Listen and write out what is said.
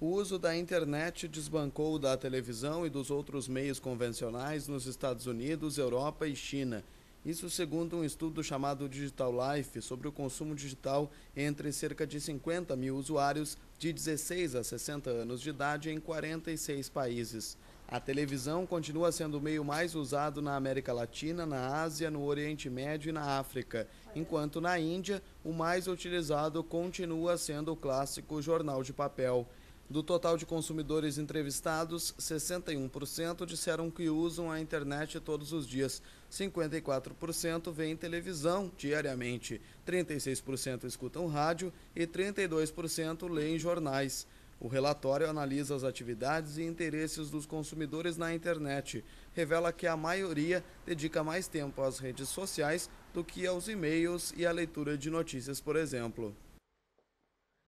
O uso da internet desbancou da televisão e dos outros meios convencionais nos Estados Unidos, Europa e China. Isso segundo um estudo chamado Digital Life sobre o consumo digital entre cerca de 50 mil usuários de 16 a 60 anos de idade em 46 países. A televisão continua sendo o meio mais usado na América Latina, na Ásia, no Oriente Médio e na África, enquanto na Índia o mais utilizado continua sendo o clássico jornal de papel. Do total de consumidores entrevistados, 61% disseram que usam a internet todos os dias, 54% veem televisão diariamente, 36% escutam rádio e 32% leem jornais. O relatório analisa as atividades e interesses dos consumidores na internet. Revela que a maioria dedica mais tempo às redes sociais do que aos e-mails e à leitura de notícias, por exemplo.